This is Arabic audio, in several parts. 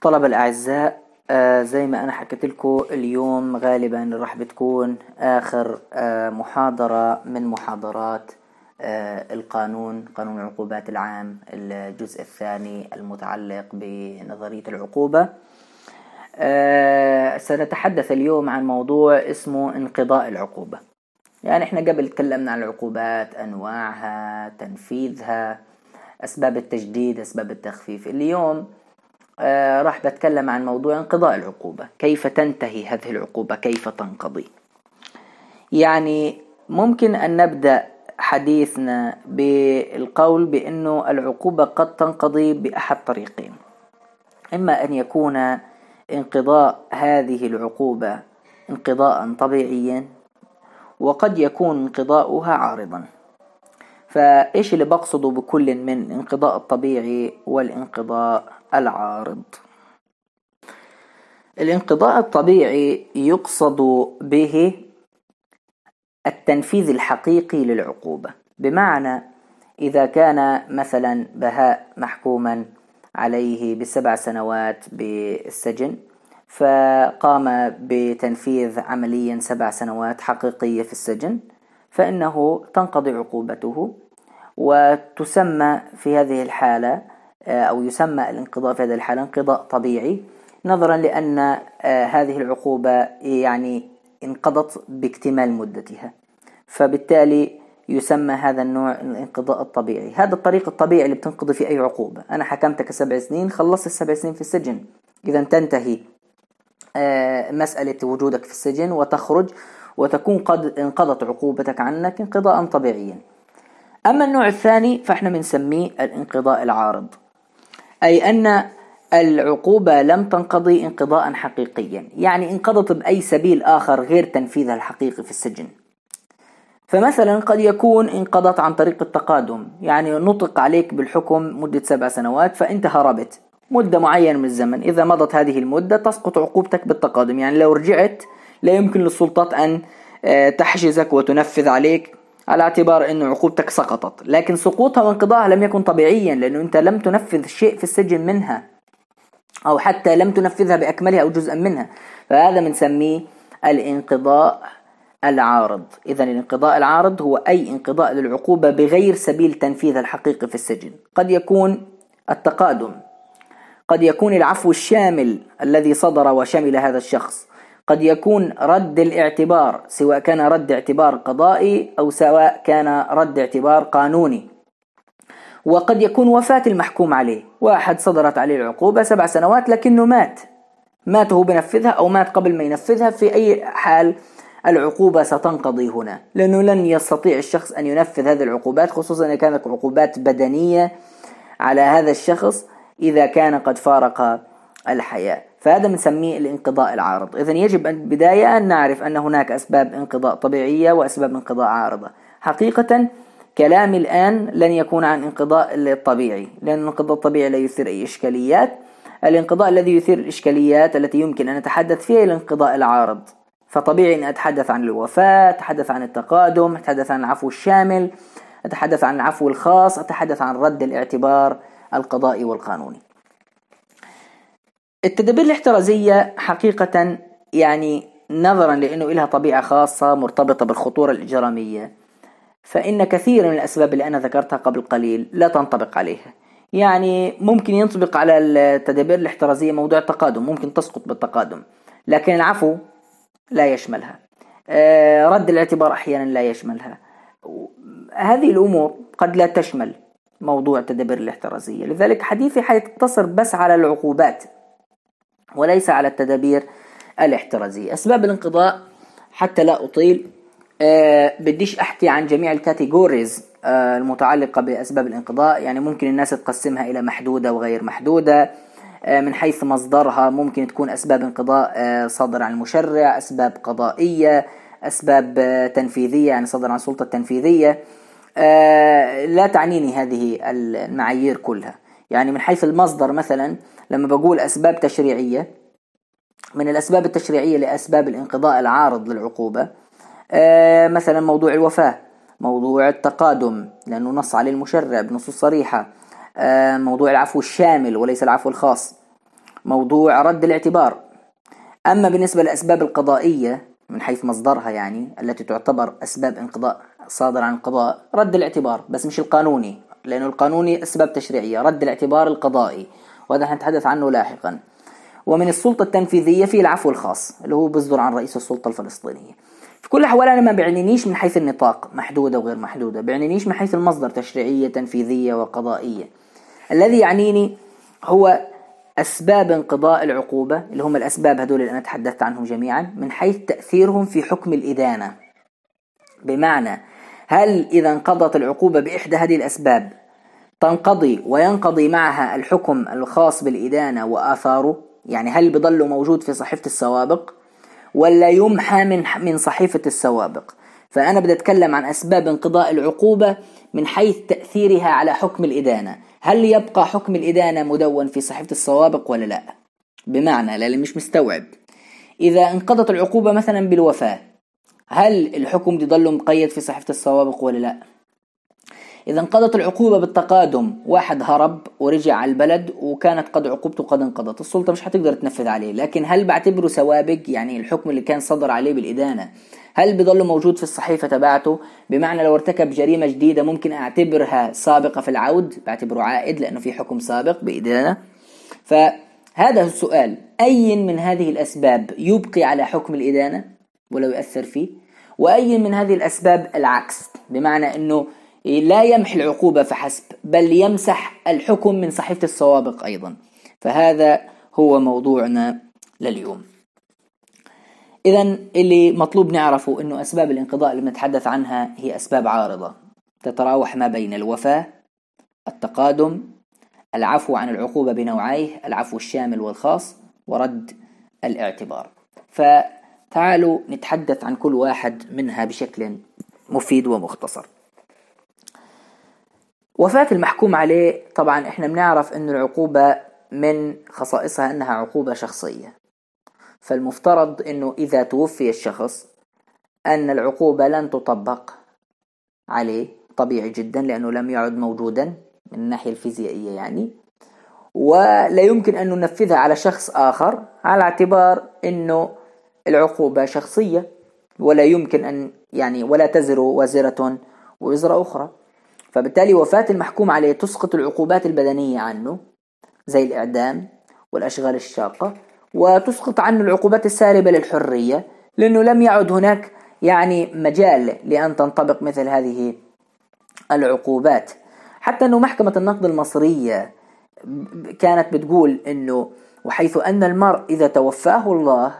طلبة الأعزاء آه زي ما أنا حكيت لكم اليوم غالبا راح بتكون آخر آه محاضرة من محاضرات آه القانون قانون العقوبات العام الجزء الثاني المتعلق بنظرية العقوبة آه سنتحدث اليوم عن موضوع اسمه انقضاء العقوبة يعني احنا قبل تكلمنا عن العقوبات انواعها تنفيذها اسباب التجديد اسباب التخفيف اليوم آه، راح بتكلم عن موضوع انقضاء العقوبة كيف تنتهي هذه العقوبة كيف تنقضي يعني ممكن أن نبدأ حديثنا بالقول بأنه العقوبة قد تنقضي بأحد طريقين إما أن يكون انقضاء هذه العقوبة انقضاء طبيعيا وقد يكون انقضاؤها عارضا فإيش اللي بقصده بكل من انقضاء الطبيعي والانقضاء العارض الانقضاء الطبيعي يقصد به التنفيذ الحقيقي للعقوبة بمعنى إذا كان مثلا بهاء محكوما عليه بسبع سنوات بالسجن فقام بتنفيذ عمليا سبع سنوات حقيقية في السجن فإنه تنقضي عقوبته وتسمى في هذه الحالة آه، أو يسمى الانقضاء في هذه الحالة انقضاء طبيعي نظرا لأن آه، هذه العقوبة يعني انقضت باكتمال مدتها فبالتالي يسمى هذا النوع الانقضاء الطبيعي هذا الطريق الطبيعي اللي بتنقضي فيه أي عقوبة أنا حكمتك سبع سنين خلصت السبع سنين في السجن إذا تنتهي آه، مسألة وجودك في السجن وتخرج وتكون قد انقضت عقوبتك عنك انقضاء طبيعيا أما النوع الثاني فإحنا بنسميه الانقضاء العارض أي أن العقوبة لم تنقضي انقضاء حقيقيا يعني انقضت بأي سبيل آخر غير تنفيذها الحقيقي في السجن فمثلا قد يكون انقضت عن طريق التقادم يعني نطق عليك بالحكم مدة سبع سنوات فأنت هربت مدة معينة من الزمن إذا مضت هذه المدة تسقط عقوبتك بالتقادم يعني لو رجعت لا يمكن للسلطات أن آه، تحجزك وتنفذ عليك على اعتبار أن عقوبتك سقطت لكن سقوطها وانقضاءها لم يكن طبيعيا لأنه أنت لم تنفذ شيء في السجن منها أو حتى لم تنفذها بأكملها أو جزءا منها فهذا بنسميه الانقضاء العارض إذا الانقضاء العارض هو أي انقضاء للعقوبة بغير سبيل تنفيذ الحقيقي في السجن قد يكون التقادم قد يكون العفو الشامل الذي صدر وشمل هذا الشخص قد يكون رد الاعتبار سواء كان رد اعتبار قضائي أو سواء كان رد اعتبار قانوني وقد يكون وفاة المحكوم عليه واحد صدرت عليه العقوبة سبع سنوات لكنه مات مات هو بنفذها أو مات قبل ما ينفذها في أي حال العقوبة ستنقضي هنا لأنه لن يستطيع الشخص أن ينفذ هذه العقوبات خصوصا إذا كانت عقوبات بدنية على هذا الشخص إذا كان قد فارق الحياة فهذا بنسميه الانقضاء العارض إذا يجب أن بداية أن نعرف أن هناك أسباب انقضاء طبيعية وأسباب انقضاء عارضة حقيقة كلامي الآن لن يكون عن انقضاء الطبيعي لأن الانقضاء الطبيعي لا يثير أي إشكاليات الانقضاء الذي يثير الإشكاليات التي يمكن أن نتحدث فيها الانقضاء العارض فطبيعي أن أتحدث عن الوفاة أتحدث عن التقادم أتحدث عن العفو الشامل أتحدث عن العفو الخاص أتحدث عن رد الاعتبار القضائي والقانوني التدابير الاحترازية حقيقة يعني نظرا لأنه لها طبيعة خاصة مرتبطة بالخطورة الإجرامية فإن كثير من الأسباب اللي أنا ذكرتها قبل قليل لا تنطبق عليها يعني ممكن ينطبق على التدابير الاحترازية موضوع التقادم ممكن تسقط بالتقادم لكن العفو لا يشملها آه، رد الاعتبار أحيانا لا يشملها هذه الأمور قد لا تشمل موضوع التدابير الاحترازية لذلك حديثي حيقتصر بس على العقوبات وليس على التدابير الاحترازية أسباب الانقضاء حتى لا أطيل أه بديش أحكي عن جميع الكاتيجوريز أه المتعلقة بأسباب الانقضاء يعني ممكن الناس تقسمها إلى محدودة وغير محدودة أه من حيث مصدرها ممكن تكون أسباب انقضاء آه، صادرة عن المشرع أسباب قضائية أسباب آه، تنفيذية يعني صادر عن السلطة التنفيذية آه، لا تعنيني هذه المعايير كلها يعني من حيث المصدر مثلا لما بقول أسباب تشريعية من الأسباب التشريعية لأسباب الانقضاء العارض للعقوبة آه، مثلا موضوع الوفاة موضوع التقادم لأنه نص عليه المشرع بنصوص صريحة آه، موضوع العفو الشامل وليس العفو الخاص موضوع رد الاعتبار أما بالنسبة للأسباب القضائية من حيث مصدرها يعني التي تعتبر أسباب انقضاء صادر عن القضاء رد الاعتبار بس مش القانوني لأنه القانوني أسباب تشريعية رد الاعتبار القضائي وهذا هنتحدث عنه لاحقا ومن السلطة التنفيذية في العفو الخاص اللي هو بيصدر عن رئيس السلطة الفلسطينية في كل الأحوال أنا ما بعنينيش من حيث النطاق محدودة وغير محدودة بعنينيش من حيث المصدر تشريعية تنفيذية وقضائية الذي يعنيني هو أسباب انقضاء العقوبة اللي هم الأسباب هدول اللي أنا تحدثت عنهم جميعا من حيث تأثيرهم في حكم الإدانة بمعنى هل إذا انقضت العقوبة بإحدى هذه الأسباب تنقضي وينقضي معها الحكم الخاص بالإدانة وآثاره يعني هل بضله موجود في صحيفة السوابق ولا يمحى من من صحيفة السوابق فأنا بدي أتكلم عن أسباب انقضاء العقوبة من حيث تأثيرها على حكم الإدانة هل يبقى حكم الإدانة مدون في صحيفة السوابق ولا لا بمعنى للي مش مستوعب إذا انقضت العقوبة مثلا بالوفاة هل الحكم بضله مقيد في صحيفة السوابق ولا لا إذا انقضت العقوبة بالتقادم واحد هرب ورجع على البلد وكانت قد عقوبته قد انقضت السلطة مش هتقدر تنفذ عليه لكن هل بعتبره سوابق يعني الحكم اللي كان صدر عليه بالإدانة هل بضل موجود في الصحيفة تبعته بمعنى لو ارتكب جريمة جديدة ممكن أعتبرها سابقة في العود بعتبره عائد لأنه في حكم سابق بإدانة فهذا السؤال أي من هذه الأسباب يبقي على حكم الإدانة ولو يؤثر فيه وأي من هذه الأسباب العكس بمعنى أنه لا يمحي العقوبة فحسب بل يمسح الحكم من صحيفة السوابق أيضا فهذا هو موضوعنا لليوم إذا اللي مطلوب نعرفه أنه أسباب الانقضاء اللي بنتحدث عنها هي أسباب عارضة تتراوح ما بين الوفاة التقادم العفو عن العقوبة بنوعيه العفو الشامل والخاص ورد الاعتبار فتعالوا نتحدث عن كل واحد منها بشكل مفيد ومختصر وفاة المحكوم عليه طبعا احنا بنعرف ان العقوبة من خصائصها انها عقوبة شخصية فالمفترض انه اذا توفي الشخص ان العقوبة لن تطبق عليه طبيعي جدا لانه لم يعد موجودا من الناحية الفيزيائية يعني ولا يمكن ان ننفذها على شخص اخر على اعتبار انه العقوبة شخصية ولا يمكن ان يعني ولا تزر وازرة وزر اخرى فبالتالي وفاة المحكوم عليه تسقط العقوبات البدنية عنه زي الإعدام والأشغال الشاقة وتسقط عنه العقوبات السالبة للحرية لأنه لم يعد هناك يعني مجال لأن تنطبق مثل هذه العقوبات حتى أنه محكمة النقد المصرية كانت بتقول أنه وحيث أن المرء إذا توفاه الله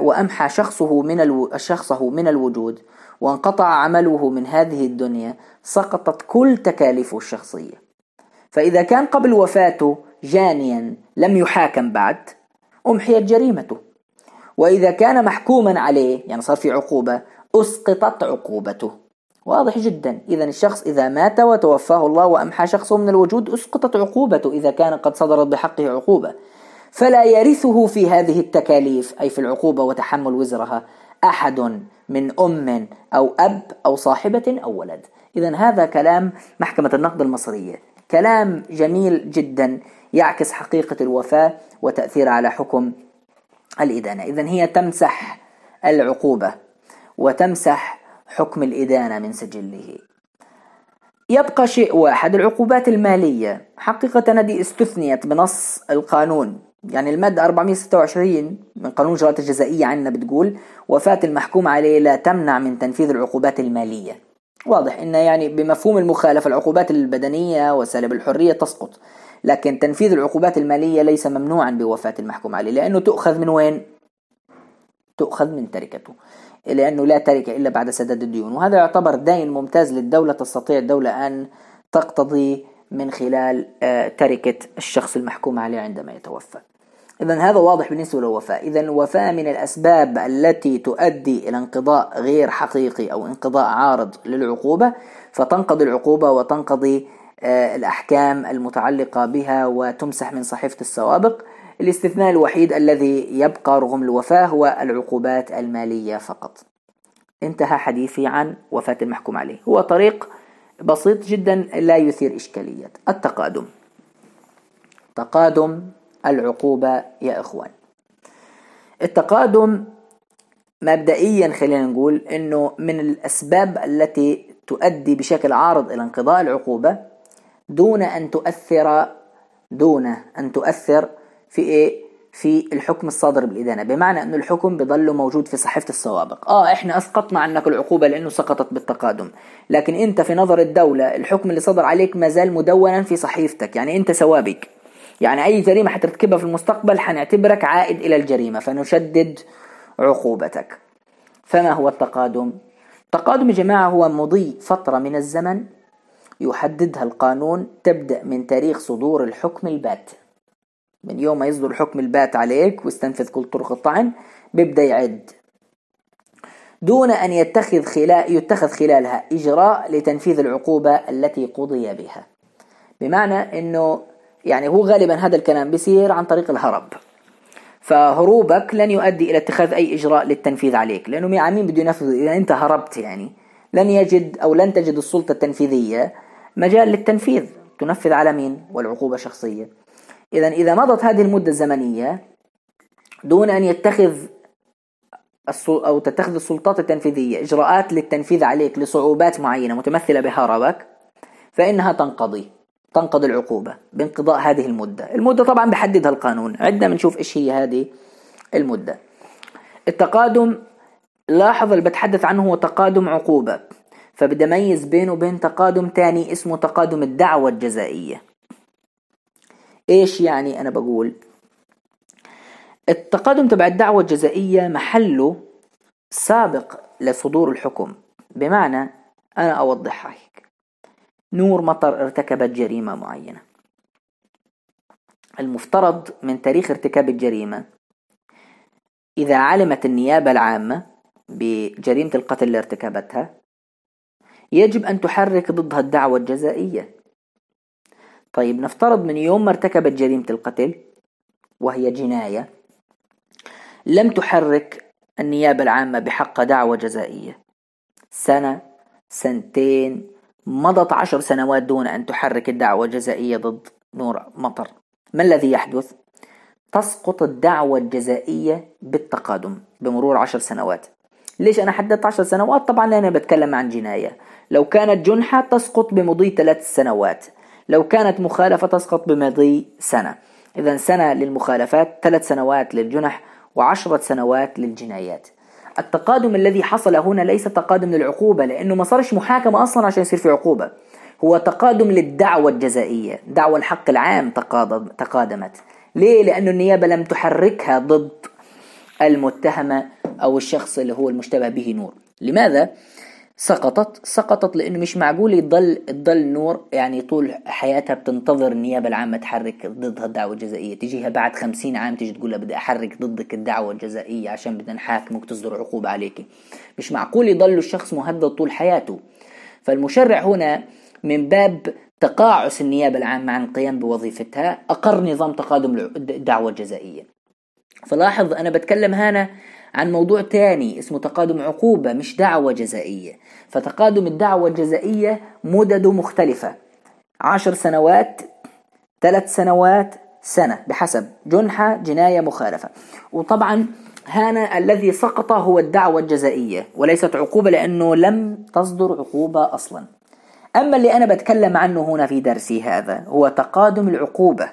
وأمحى شخصه من شخصه من الوجود وانقطع عمله من هذه الدنيا سقطت كل تكاليفه الشخصية فإذا كان قبل وفاته جانيا لم يحاكم بعد أمحيت جريمته وإذا كان محكوما عليه يعني صار في عقوبة أسقطت عقوبته واضح جدا إذا الشخص إذا مات وتوفاه الله وأمحى شخصه من الوجود أسقطت عقوبته إذا كان قد صدرت بحقه عقوبة فلا يرثه في هذه التكاليف أي في العقوبة وتحمل وزرها أحد من أم أو أب أو صاحبة أو ولد إذا هذا كلام محكمة النقد المصرية كلام جميل جدا يعكس حقيقة الوفاة وتأثيرها على حكم الإدانة إذا هي تمسح العقوبة وتمسح حكم الإدانة من سجله يبقى شيء واحد العقوبات المالية حقيقة هذه استثنيت بنص القانون يعني المادة 426 من قانون الإجراءات الجزائية عندنا بتقول وفاة المحكوم عليه لا تمنع من تنفيذ العقوبات المالية واضح إن يعني بمفهوم المخالفة العقوبات البدنية وسالب الحرية تسقط لكن تنفيذ العقوبات المالية ليس ممنوعا بوفاة المحكوم عليه لأنه تؤخذ من وين؟ تؤخذ من تركته لأنه لا تركة إلا بعد سداد الديون وهذا يعتبر دين ممتاز للدولة تستطيع الدولة أن تقتضي من خلال آه، تركة الشخص المحكوم عليه عندما يتوفى إذا هذا واضح بالنسبة للوفاة إذا الوفاة من الأسباب التي تؤدي إلى انقضاء غير حقيقي أو انقضاء عارض للعقوبة فتنقضي العقوبة وتنقضي آه، الأحكام المتعلقة بها وتمسح من صحيفة السوابق الاستثناء الوحيد الذي يبقى رغم الوفاة هو العقوبات المالية فقط انتهى حديثي عن وفاة المحكوم عليه هو طريق بسيط جدا لا يثير إشكاليات التقادم تقادم العقوبة يا إخوان التقادم مبدئيا خلينا نقول أنه من الأسباب التي تؤدي بشكل عارض إلى انقضاء العقوبة دون أن تؤثر دون أن تؤثر في إيه في الحكم الصادر بالإدانة بمعنى أن الحكم بضله موجود في صحيفة السوابق آه إحنا أسقطنا عنك العقوبة لأنه سقطت بالتقادم لكن أنت في نظر الدولة الحكم اللي صدر عليك ما زال مدونا في صحيفتك يعني أنت سوابق يعني أي جريمة حترتكبها في المستقبل حنعتبرك عائد إلى الجريمة فنشدد عقوبتك فما هو التقادم؟ التقادم يا جماعة هو مضي فترة من الزمن يحددها القانون تبدأ من تاريخ صدور الحكم البات من يوم ما يصدر حكم البات عليك واستنفذ كل طرق الطعن بيبدأ يعد دون أن يتخذ خلال يتخذ خلالها إجراء لتنفيذ العقوبة التي قضي بها بمعنى أنه يعني هو غالبا هذا الكلام بيصير عن طريق الهرب فهروبك لن يؤدي إلى اتخاذ أي إجراء للتنفيذ عليك لأنه مين مين بده ينفذ إذا أنت هربت يعني لن يجد أو لن تجد السلطة التنفيذية مجال للتنفيذ تنفذ على مين والعقوبة شخصية إذا إذا مضت هذه المدة الزمنية دون أن يتخذ أو تتخذ السلطات التنفيذية إجراءات للتنفيذ عليك لصعوبات معينة متمثلة بهربك فإنها تنقضي تنقضي العقوبة بانقضاء هذه المدة المدة طبعا بحددها القانون عندنا بنشوف إيش هي هذه المدة التقادم لاحظ اللي بتحدث عنه هو تقادم عقوبة فبدي أميز بينه وبين تقادم تاني اسمه تقادم الدعوة الجزائية ايش يعني انا بقول التقدم تبع الدعوة الجزائية محله سابق لصدور الحكم بمعنى أنا أوضحها هيك نور مطر ارتكبت جريمة معينة المفترض من تاريخ ارتكاب الجريمة إذا علمت النيابة العامة بجريمة القتل اللي ارتكبتها يجب أن تحرك ضدها الدعوة الجزائية طيب نفترض من يوم ما ارتكبت جريمة القتل وهي جناية لم تحرك النيابة العامة بحق دعوة جزائية سنة سنتين مضت عشر سنوات دون أن تحرك الدعوة الجزائية ضد نور مطر ما الذي يحدث؟ تسقط الدعوة الجزائية بالتقادم بمرور عشر سنوات ليش أنا حددت عشر سنوات؟ طبعا أنا بتكلم عن جناية لو كانت جنحة تسقط بمضي ثلاث سنوات لو كانت مخالفة تسقط بمضي سنة إذا سنة للمخالفات ثلاث سنوات للجنح وعشرة سنوات للجنايات التقادم الذي حصل هنا ليس تقادم للعقوبة لأنه ما صارش محاكمة أصلا عشان يصير في عقوبة هو تقادم للدعوة الجزائية دعوة الحق العام تقادم تقادمت ليه؟ لأن النيابة لم تحركها ضد المتهمة أو الشخص اللي هو المشتبه به نور لماذا؟ سقطت سقطت لانه مش معقول يضل تضل نور يعني طول حياتها بتنتظر النيابه العامه تحرك ضدها الدعوه الجزائيه تجيها بعد خمسين عام تيجي تقول لها بدي احرك ضدك الدعوه الجزائيه عشان بدنا نحاكمك تصدر عقوبه عليك مش معقول يضل الشخص مهدد طول حياته فالمشرع هنا من باب تقاعس النيابه العامه عن القيام بوظيفتها اقر نظام تقادم الدعوه الجزائيه فلاحظ انا بتكلم هنا عن موضوع تاني اسمه تقادم عقوبة مش دعوة جزائية فتقادم الدعوة الجزائية مدده مختلفة عشر سنوات ثلاث سنوات سنة بحسب جنحة جناية مخالفة وطبعا هنا الذي سقط هو الدعوة الجزائية وليست عقوبة لأنه لم تصدر عقوبة أصلا أما اللي أنا بتكلم عنه هنا في درسي هذا هو تقادم العقوبة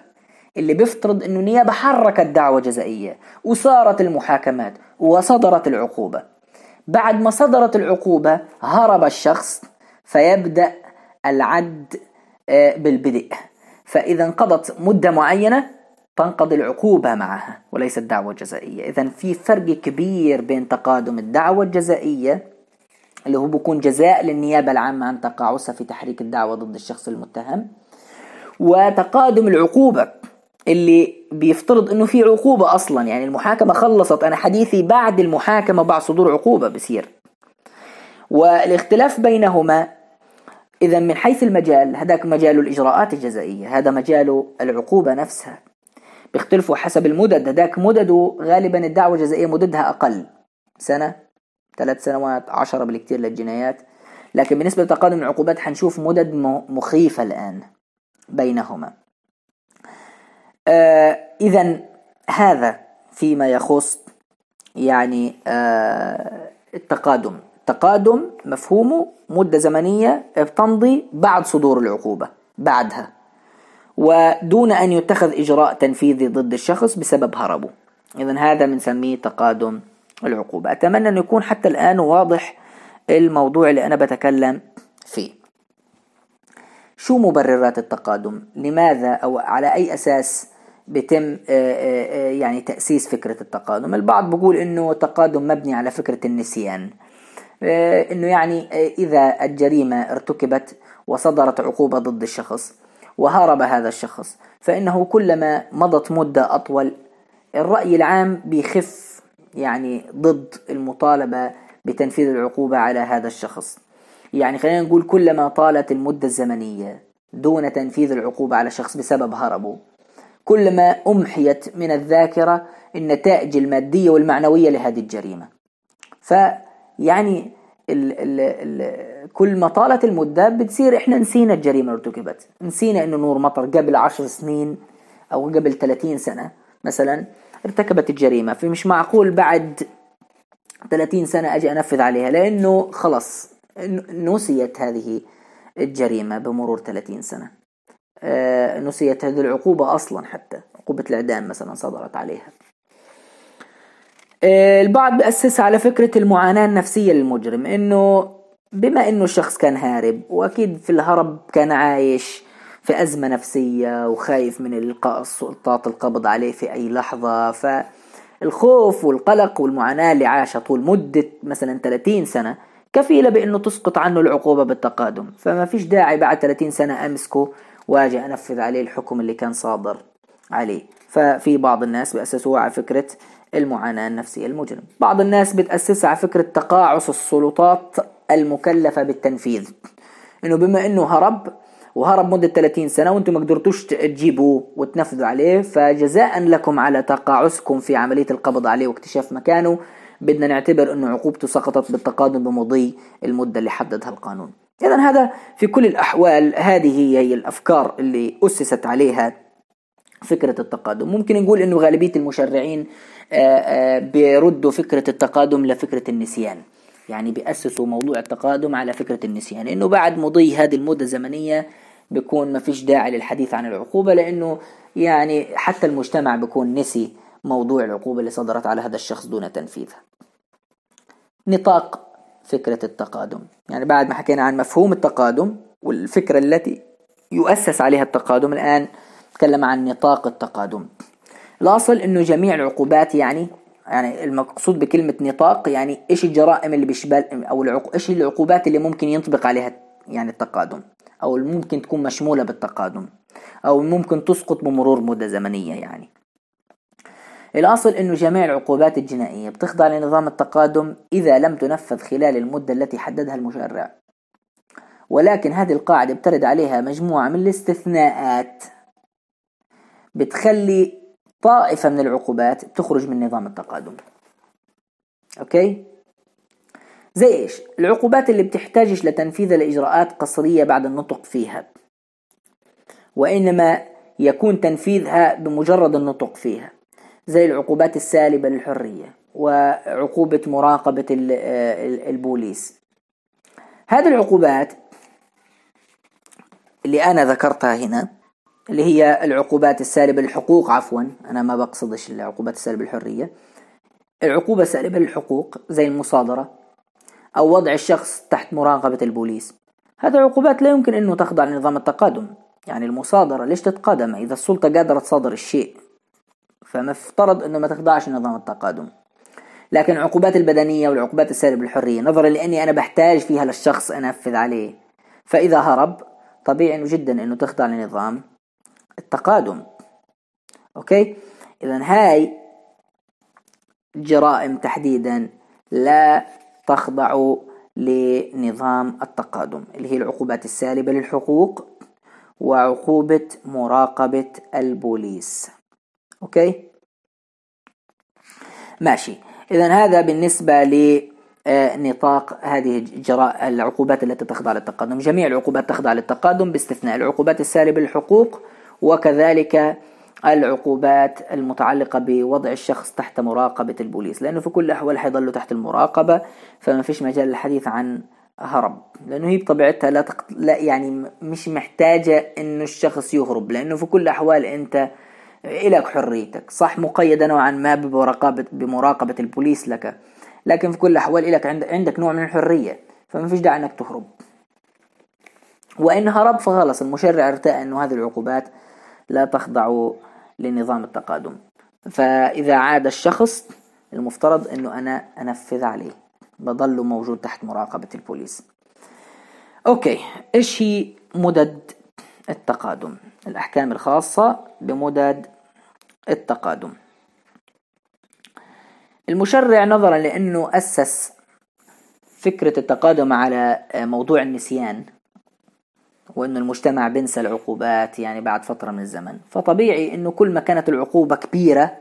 اللي بيفترض انه النيابة حركت دعوة جزائية وصارت المحاكمات وصدرت العقوبة بعد ما صدرت العقوبة هرب الشخص فيبدأ العد آه، بالبدء فإذا انقضت مدة معينة تنقضي العقوبة معها وليس الدعوة الجزائية إذا في فرق كبير بين تقادم الدعوة الجزائية اللي هو بيكون جزاء للنيابة العامة عن تقاعسها في تحريك الدعوة ضد الشخص المتهم وتقادم العقوبة اللي بيفترض انه في عقوبة اصلا يعني المحاكمة خلصت انا حديثي بعد المحاكمة بعد صدور عقوبة بصير والاختلاف بينهما اذا من حيث المجال هذاك مجال الاجراءات الجزائية هذا مجال العقوبة نفسها بيختلفوا حسب المدد هذاك مدده غالبا الدعوة الجزائية مددها اقل سنة ثلاث سنوات عشرة بالكثير للجنايات لكن بالنسبة لتقادم العقوبات حنشوف مدد مخيفة الآن بينهما آه إذا هذا فيما يخص يعني آه التقادم التقادم مفهومه مدة زمنية بتمضي بعد صدور العقوبة بعدها ودون أن يتخذ إجراء تنفيذي ضد الشخص بسبب هربه إذا هذا بنسميه تقادم العقوبة أتمنى أن يكون حتى الآن واضح الموضوع اللي أنا بتكلم فيه شو مبررات التقادم لماذا أو على أي أساس بيتم آه، آه، آه، يعني تأسيس فكرة التقادم البعض بيقول انه تقادم مبني على فكرة النسيان انه يعني اذا الجريمة ارتكبت وصدرت عقوبة ضد الشخص وهرب هذا الشخص فانه كلما مضت مدة اطول الرأي العام بيخف يعني ضد المطالبة بتنفيذ العقوبة على هذا الشخص يعني خلينا نقول كلما طالت المدة الزمنية دون تنفيذ العقوبة على شخص بسبب هربه كل ما أمحيت من الذاكرة النتائج المادية والمعنوية لهذه الجريمة فيعني ال ال ال كل ما طالت المدة بتصير احنا نسينا الجريمة اللي ارتكبت نسينا انه نور مطر قبل عشر سنين او قبل 30 سنة مثلا ارتكبت الجريمة فمش معقول بعد 30 سنة اجي انفذ عليها لانه خلص نسيت هذه الجريمة بمرور 30 سنة آه، نسيت هذه العقوبة أصلا حتى عقوبة الإعدام مثلا صدرت عليها آه، البعض بأسس على فكرة المعاناة النفسية للمجرم إنه بما إنه الشخص كان هارب وأكيد في الهرب كان عايش في أزمة نفسية وخايف من إلقاء السلطات القبض عليه في أي لحظة فالخوف والقلق والمعاناة اللي عاشها طول مدة مثلا 30 سنة كفيلة بأنه تسقط عنه العقوبة بالتقادم فما فيش داعي بعد 30 سنة أمسكه واجي انفذ عليه الحكم اللي كان صادر عليه ففي بعض الناس بأسسوها على فكرة المعاناة النفسية المجرم بعض الناس بتأسسها على فكرة تقاعس السلطات المكلفة بالتنفيذ انه بما انه هرب وهرب مدة 30 سنة وانتم ما قدرتوش تجيبوه وتنفذوا عليه فجزاء لكم على تقاعسكم في عملية القبض عليه واكتشاف مكانه بدنا نعتبر انه عقوبته سقطت بالتقادم بمضي المدة اللي حددها القانون إذا هذا في كل الأحوال هذه هي الأفكار اللي أسست عليها فكرة التقادم ممكن نقول أنه غالبية المشرعين آه، آه، بيردوا فكرة التقادم لفكرة النسيان يعني بيأسسوا موضوع التقادم على فكرة النسيان أنه بعد مضي هذه المدة الزمنية بيكون ما فيش داعي للحديث عن العقوبة لأنه يعني حتى المجتمع بيكون نسي موضوع العقوبة اللي صدرت على هذا الشخص دون تنفيذها نطاق فكرة التقادم يعني بعد ما حكينا عن مفهوم التقادم والفكرة التي يؤسس عليها التقادم الآن نتكلم عن نطاق التقادم الأصل أنه جميع العقوبات يعني يعني المقصود بكلمة نطاق يعني إيش الجرائم اللي بيشبال أو العقو... إيش العقوبات اللي ممكن ينطبق عليها يعني التقادم أو ممكن تكون مشمولة بالتقادم أو ممكن تسقط بمرور مدة زمنية يعني الأصل أنه جميع العقوبات الجنائية بتخضع لنظام التقادم إذا لم تنفذ خلال المدة التي حددها المشرع ولكن هذه القاعدة بترد عليها مجموعة من الاستثناءات بتخلي طائفة من العقوبات تخرج من نظام التقادم أوكي؟ زي إيش؟ العقوبات اللي بتحتاجش لتنفيذ الإجراءات قصرية بعد النطق فيها وإنما يكون تنفيذها بمجرد النطق فيها زي العقوبات السالبة للحرية وعقوبة مراقبة البوليس هذه العقوبات اللي أنا ذكرتها هنا اللي هي العقوبات السالبة للحقوق عفوا أنا ما بقصدش العقوبات السالبة للحرية العقوبة السالبة للحقوق زي المصادرة أو وضع الشخص تحت مراقبة البوليس هذه عقوبات لا يمكن أنه تخضع لنظام التقادم يعني المصادرة ليش تتقادم إذا السلطة قادرة تصادر الشيء فمفترض أنه ما تخضعش نظام التقادم لكن العقوبات البدنية والعقوبات السالبة للحريه نظرا لأني أنا بحتاج فيها للشخص أنفذ عليه فإذا هرب طبيعي جدا أنه تخضع لنظام التقادم أوكي إذا هاي جرائم تحديدا لا تخضع لنظام التقادم اللي هي العقوبات السالبة للحقوق وعقوبة مراقبة البوليس اوكي ماشي اذا هذا بالنسبه لنطاق آه، هذه جراء العقوبات التي تخضع للتقدم جميع العقوبات تخضع للتقدم باستثناء العقوبات السالبة للحقوق وكذلك العقوبات المتعلقة بوضع الشخص تحت مراقبة البوليس لأنه في كل الأحوال حيظل تحت المراقبة فما فيش مجال للحديث عن هرب لأنه هي بطبيعتها لا, تقت... لا يعني مش محتاجة إنه الشخص يهرب لأنه في كل الأحوال أنت إلك حريتك صح مقيدة نوعا ما بمراقبة, بمراقبة البوليس لك لكن في كل الأحوال إلك عندك نوع من الحرية فما فيش داعي أنك تهرب وإن هرب فخلص المشرع ارتأى أنه هذه العقوبات لا تخضع لنظام التقادم فإذا عاد الشخص المفترض أنه أنا أنفذ عليه بضل موجود تحت مراقبة البوليس أوكي إيش هي مدد التقادم الأحكام الخاصة بمدد التقادم المشرع نظرا لأنه أسس فكرة التقادم على موضوع النسيان وأنه المجتمع بنسى العقوبات يعني بعد فترة من الزمن فطبيعي أنه كل ما كانت العقوبة كبيرة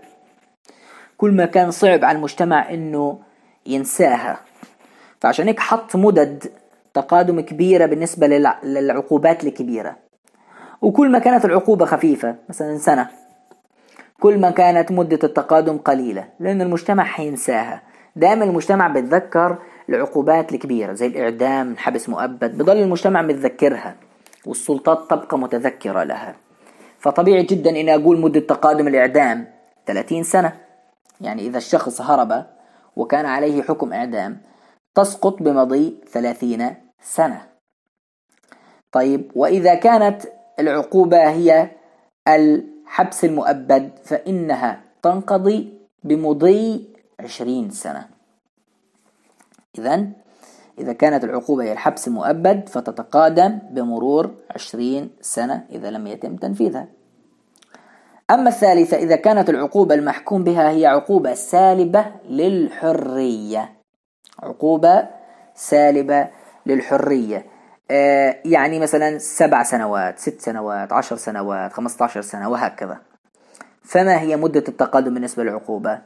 كل ما كان صعب على المجتمع أنه ينساها فعشان هيك حط مدد تقادم كبيرة بالنسبة للعقوبات الكبيرة وكل ما كانت العقوبة خفيفة مثلا سنة كل ما كانت مدة التقادم قليلة لأن المجتمع حينساها دائما المجتمع بيتذكر العقوبات الكبيرة زي الإعدام حبس مؤبد بضل المجتمع متذكرها والسلطات تبقى متذكرة لها فطبيعي جدا إن أقول مدة تقادم الإعدام 30 سنة يعني إذا الشخص هرب وكان عليه حكم إعدام تسقط بمضي 30 سنة طيب وإذا كانت العقوبة هي حبس المؤبد فإنها تنقضي بمضي عشرين سنة إذا إذا كانت العقوبة هي الحبس المؤبد فتتقادم بمرور عشرين سنة إذا لم يتم تنفيذها أما الثالثة إذا كانت العقوبة المحكوم بها هي عقوبة سالبة للحرية عقوبة سالبة للحرية آه، يعني مثلا سبع سنوات ست سنوات عشر سنوات خمسة عشر سنة وهكذا فما هي مدة التقدم بالنسبة للعقوبة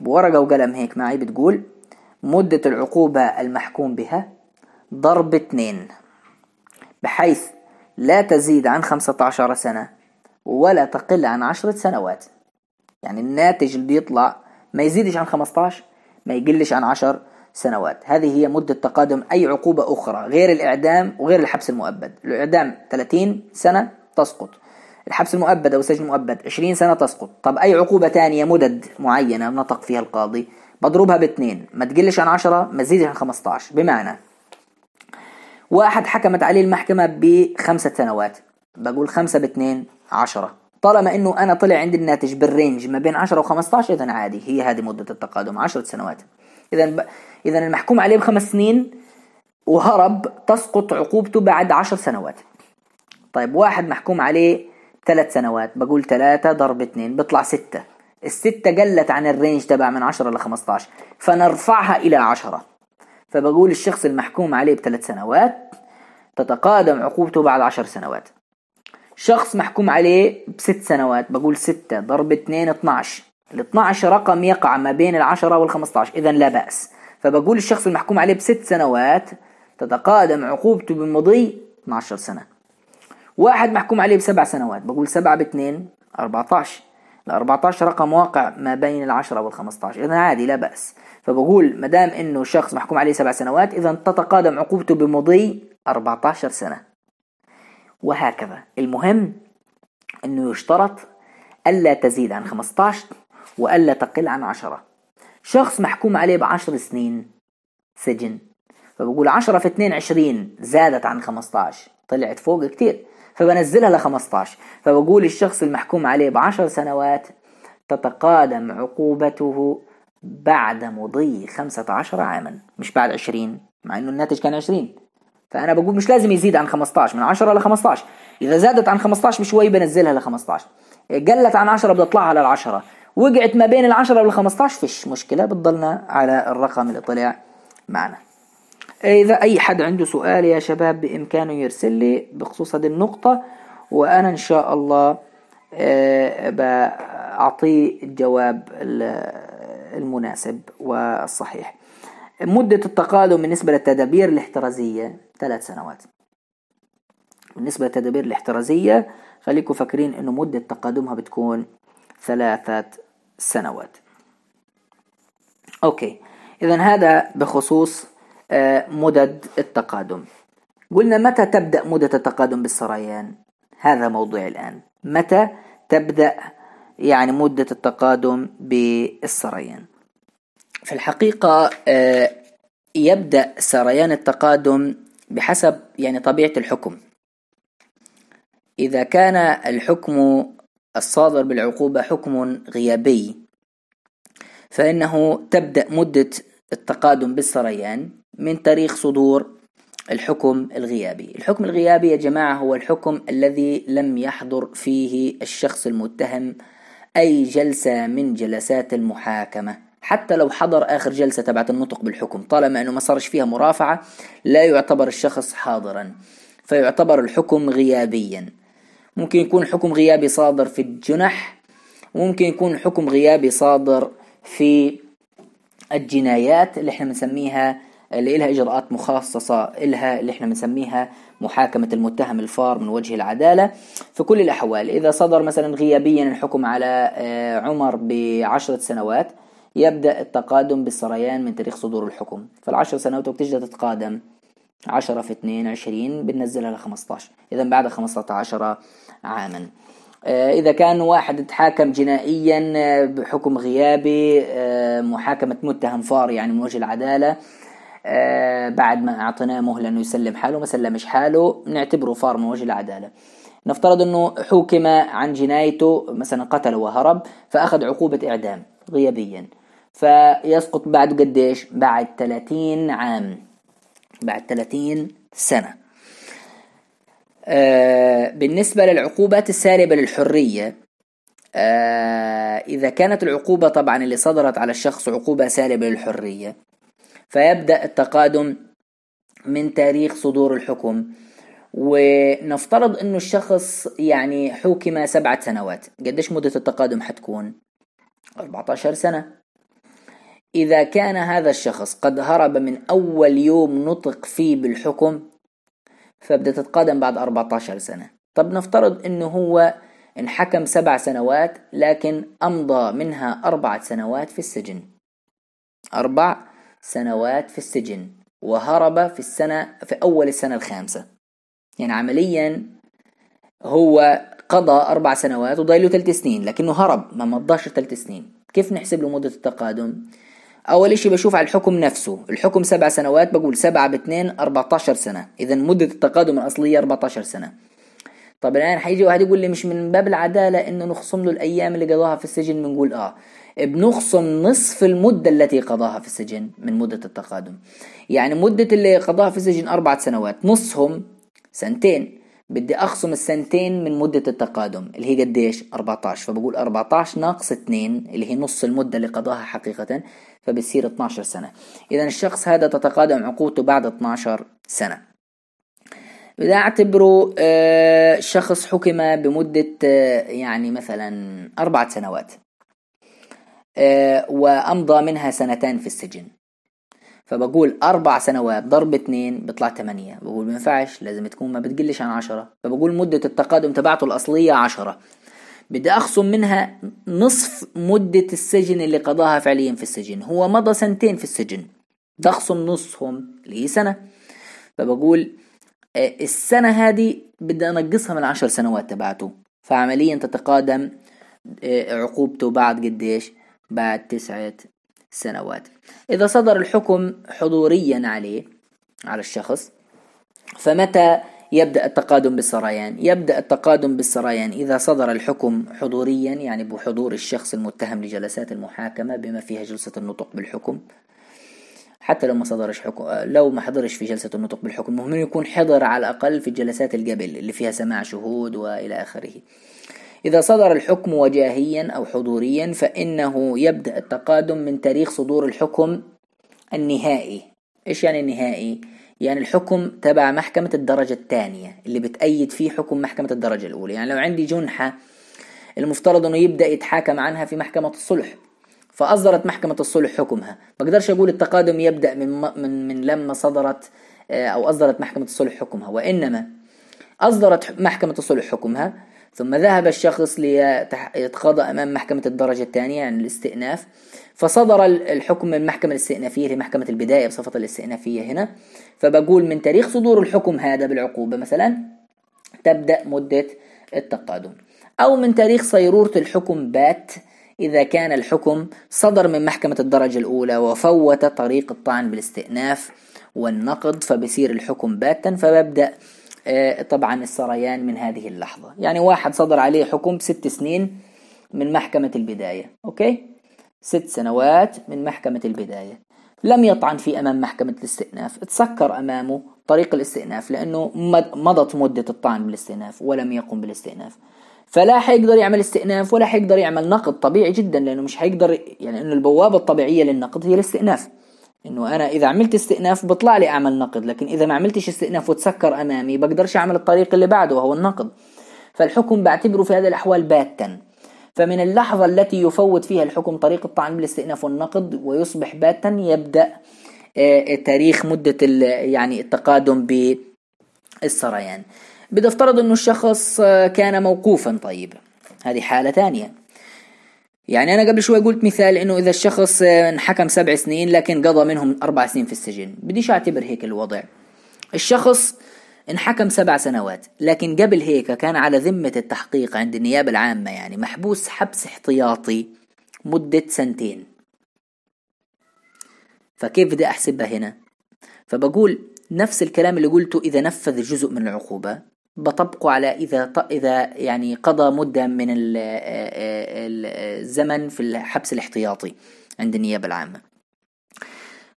بورقة وقلم هيك معي بتقول مدة العقوبة المحكوم بها ضرب اثنين بحيث لا تزيد عن خمسة عشر سنة ولا تقل عن عشرة سنوات يعني الناتج اللي يطلع ما يزيدش عن عشر ما يقلش عن عشر سنوات هذه هي مدة تقادم أي عقوبة أخرى غير الإعدام وغير الحبس المؤبد الإعدام 30 سنة تسقط الحبس المؤبد أو السجن المؤبد 20 سنة تسقط طب أي عقوبة تانية مدد معينة نطق فيها القاضي بضربها باثنين ما تقلش عن 10 ما تزيدش عن 15 بمعنى واحد حكمت عليه المحكمة بخمسة سنوات بقول خمسة باثنين عشرة طالما انه انا طلع عندي الناتج بالرينج ما بين 10 و 15 اذا عادي هي هذه مدة التقادم 10 سنوات اذا اذا المحكوم عليه بخمس سنين وهرب تسقط عقوبته بعد عشر سنوات طيب واحد محكوم عليه ثلاث سنوات بقول ثلاثة ضرب اثنين بيطلع ستة الستة قلت عن الرينج تبع من عشرة لخمسة عشر فنرفعها إلى عشرة فبقول الشخص المحكوم عليه بثلاث سنوات تتقادم عقوبته بعد عشر سنوات شخص محكوم عليه بست سنوات بقول ستة ضرب اثنين اتناش ال 12 رقم يقع ما بين ال 10 وال 15 إذا لا بأس فبقول الشخص المحكوم عليه بست سنوات تتقادم عقوبته بالمضي 12 سنة واحد محكوم عليه بسبع سنوات بقول سبعة باثنين 14 ال 14 رقم واقع ما بين ال 10 وال 15 إذا عادي لا بأس فبقول ما دام إنه شخص محكوم عليه سبع سنوات إذا تتقادم عقوبته بمضي 14 سنة وهكذا المهم أنه يشترط ألا تزيد عن 15 وألا تقل عن عشرة شخص محكوم عليه بعشر سنين سجن فبقول عشرة في اثنين عشرين زادت عن خمستاش طلعت فوق كتير فبنزلها ل 15 فبقول الشخص المحكوم عليه بعشر سنوات تتقادم عقوبته بعد مضي 15 عاما مش بعد 20 مع انه الناتج كان 20 فانا بقول مش لازم يزيد عن 15 من 10 ل 15 اذا زادت عن 15 بشوي بنزلها ل 15 قلت عن 10 بدي اطلعها لل 10 وقعت ما بين العشرة وال15 فيش مشكلة بتضلنا على الرقم اللي طلع معنا إذا أي حد عنده سؤال يا شباب بإمكانه يرسل لي بخصوص هذه النقطة وأنا إن شاء الله آه، بأعطيه الجواب المناسب والصحيح مدة التقادم بالنسبة للتدابير الاحترازية ثلاث سنوات بالنسبة للتدابير الاحترازية خليكم فاكرين انه مدة تقادمها بتكون ثلاثة سنوات أوكي إذا هذا بخصوص آه، مدد التقادم قلنا متى تبدأ مدة التقادم بالسريان هذا موضوع الآن متى تبدأ يعني مدة التقادم بالسريان في الحقيقة آه، يبدأ سريان التقادم بحسب يعني طبيعة الحكم إذا كان الحكم الصادر بالعقوبة حكم غيابي فإنه تبدأ مدة التقادم بالسريان من تاريخ صدور الحكم الغيابي الحكم الغيابي يا جماعة هو الحكم الذي لم يحضر فيه الشخص المتهم أي جلسة من جلسات المحاكمة حتى لو حضر آخر جلسة تبعت النطق بالحكم طالما أنه ما صارش فيها مرافعة لا يعتبر الشخص حاضرا فيعتبر الحكم غيابيا ممكن يكون حكم غيابي صادر في الجنح وممكن يكون حكم غيابي صادر في الجنايات اللي احنا بنسميها اللي لها إجراءات مخصصة لها اللي احنا بنسميها محاكمة المتهم الفار من وجه العدالة في كل الأحوال إذا صدر مثلا غيابيا الحكم على آه، عمر بعشرة سنوات يبدأ التقادم بالسريان من تاريخ صدور الحكم فالعشر سنوات وبتجد تتقادم 10 في 2 20 بننزلها ل 15 إذا بعد 15 عاما آه، إذا كان واحد تحاكم جنائيا آه، بحكم غيابي آه، محاكمة متهم فار يعني من وجه العدالة بعد ما أعطيناه مهلة أنه يسلم حاله ما سلمش حاله نعتبره فار من وجه العدالة نفترض أنه حكم عن جنايته مثلا قتل وهرب فأخذ عقوبة إعدام غيابيا فيسقط بعد قديش بعد 30 عام بعد 30 سنة آه، بالنسبة للعقوبات السالبة للحرية آه، إذا كانت العقوبة طبعا اللي صدرت على الشخص عقوبة سالبة للحرية فيبدأ التقادم من تاريخ صدور الحكم ونفترض انه الشخص يعني حكم سبعة سنوات قديش مدة التقادم حتكون 14 سنة إذا كان هذا الشخص قد هرب من أول يوم نطق فيه بالحكم فبتتقادم بعد 14 سنة طب نفترض إنه هو انحكم سبع سنوات لكن أمضى منها أربع سنوات في السجن أربع سنوات في السجن وهرب في السنة في أول السنة الخامسة يعني عمليا هو قضى أربع سنوات وضايله ثلاث سنين لكنه هرب ما مضاش ثلاث سنين كيف نحسب له مدة التقادم؟ أول شيء بشوف على الحكم نفسه الحكم سبع سنوات بقول سبعة باتنين 14 سنة إذا مدة التقادم الأصلية 14 سنة طب الآن حيجي واحد يقول لي مش من باب العدالة إنه نخصم له الأيام اللي قضاها في السجن بنقول آه بنخصم نصف المدة التي قضاها في السجن من مدة التقادم يعني مدة اللي قضاها في السجن أربعة سنوات نصهم سنتين بدي أخصم السنتين من مدة التقادم اللي هي قديش 14 فبقول 14 ناقص 2 اللي هي نص المدة اللي قضاها حقيقة فبصير 12 سنة إذا الشخص هذا تتقادم عقوبته بعد 12 سنة بدي أعتبره آه، شخص حكم بمدة آه، يعني مثلا أربعة سنوات آه، وأمضى منها سنتان في السجن فبقول أربع سنوات ضرب اتنين بيطلع تمانية بقول ما ينفعش لازم تكون ما بتقلش عن عشرة فبقول مدة التقادم تبعته الأصلية عشرة بدي أخصم منها نصف مدة السجن اللي قضاها فعليا في السجن هو مضى سنتين في السجن بخصم نصهم اللي هي سنة فبقول آه، السنة هذه بدي أنقصها من عشر سنوات تبعته فعمليا تتقادم آه، عقوبته بعد قديش بعد تسعة سنوات إذا صدر الحكم حضوريا عليه على الشخص فمتى يبدأ التقادم بالسريان يبدأ التقادم بالسريان إذا صدر الحكم حضوريا يعني بحضور الشخص المتهم لجلسات المحاكمة بما فيها جلسة النطق بالحكم حتى لو ما صدرش حكم لو ما حضرش في جلسة النطق بالحكم المهم يكون حضر على الأقل في الجلسات القبل اللي فيها سماع شهود وإلى آخره إذا صدر الحكم وجاهيا أو حضوريا فإنه يبدأ التقادم من تاريخ صدور الحكم النهائي إيش يعني النهائي؟ يعني الحكم تبع محكمة الدرجة الثانية اللي بتأيد فيه حكم محكمة الدرجة الأولى يعني لو عندي جنحة المفترض أنه يبدأ يتحاكم عنها في محكمة الصلح فأصدرت محكمة الصلح حكمها بقدرش أقول التقادم يبدأ من, من, من لما صدرت آه، أو أصدرت محكمة الصلح حكمها وإنما أصدرت محكمة الصلح حكمها ثم ذهب الشخص ليتقاضى أمام محكمة الدرجة الثانية عن الاستئناف فصدر الحكم من محكمة الاستئنافية لمحكمة البداية بصفة الاستئنافية هنا فبقول من تاريخ صدور الحكم هذا بالعقوبة مثلا تبدأ مدة التقادم أو من تاريخ صيرورة الحكم بات إذا كان الحكم صدر من محكمة الدرجة الأولى وفوت طريق الطعن بالاستئناف والنقد فبصير الحكم باتا فببدأ طبعا السريان من هذه اللحظة يعني واحد صدر عليه حكم ست سنين من محكمة البداية أوكي ست سنوات من محكمة البداية لم يطعن في أمام محكمة الاستئناف تسكر أمامه طريق الاستئناف لأنه مضت مدة الطعن بالاستئناف ولم يقم بالاستئناف فلا حيقدر يعمل استئناف ولا حيقدر يعمل نقد طبيعي جدا لأنه مش حيقدر يعني أنه البوابة الطبيعية للنقد هي الاستئناف انه انا اذا عملت استئناف بطلع لي اعمل نقد لكن اذا ما عملتش استئناف وتسكر امامي بقدرش اعمل الطريق اللي بعده وهو النقد فالحكم بعتبره في هذه الاحوال باتا فمن اللحظة التي يفوت فيها الحكم طريق الطعن بالاستئناف والنقد ويصبح باتا يبدأ آه، تاريخ مدة يعني التقادم بالسريان افترض انه الشخص آه، كان موقوفا طيب هذه حالة ثانية يعني أنا قبل شوي قلت مثال إنه إذا الشخص آه، انحكم سبع سنين لكن قضى منهم أربع سنين في السجن بديش أعتبر هيك الوضع الشخص انحكم سبع سنوات لكن قبل هيك كان على ذمة التحقيق عند النيابة العامة يعني محبوس حبس احتياطي مدة سنتين فكيف بدي أحسبها هنا فبقول نفس الكلام اللي قلته إذا نفذ جزء من العقوبة بطبقه على اذا اذا يعني قضى مده من الزمن في الحبس الاحتياطي عند النيابه العامه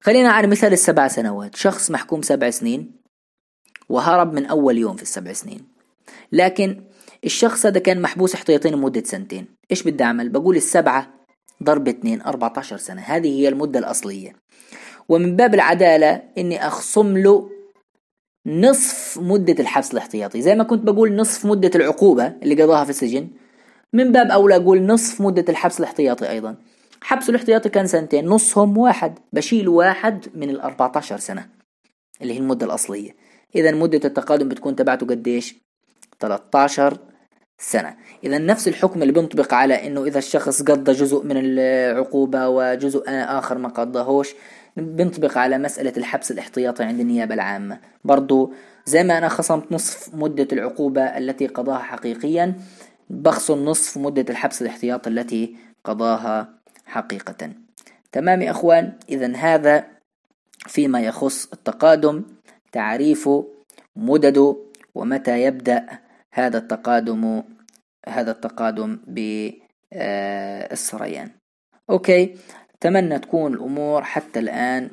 خلينا على مثال السبع سنوات شخص محكوم سبع سنين وهرب من اول يوم في السبع سنين لكن الشخص هذا كان محبوس احتياطي لمدة سنتين ايش بدي اعمل بقول السبعة ضرب اتنين 14 سنة هذه هي المدة الأصلية ومن باب العدالة اني اخصم له نصف مدة الحبس الاحتياطي زي ما كنت بقول نصف مدة العقوبة اللي قضاها في السجن من باب أولى أقول نصف مدة الحبس الاحتياطي أيضا حبسه الاحتياطي كان سنتين نصهم واحد بشيل واحد من ال 14 سنة اللي هي المدة الأصلية إذا مدة التقادم بتكون تبعته قديش 13 سنة إذا نفس الحكم اللي بنطبق على إنه إذا الشخص قضى جزء من العقوبة وجزء آخر ما قضاهوش بنطبق على مسألة الحبس الاحتياطي عند النيابة العامة برضو زي ما أنا خصمت نصف مدة العقوبة التي قضاها حقيقيا بخصم نصف مدة الحبس الاحتياطي التي قضاها حقيقة تمام يا أخوان إذا هذا فيما يخص التقادم تعريفه مدده ومتى يبدأ هذا التقادم هذا التقادم بالسريان أوكي أتمنى تكون الأمور حتى الآن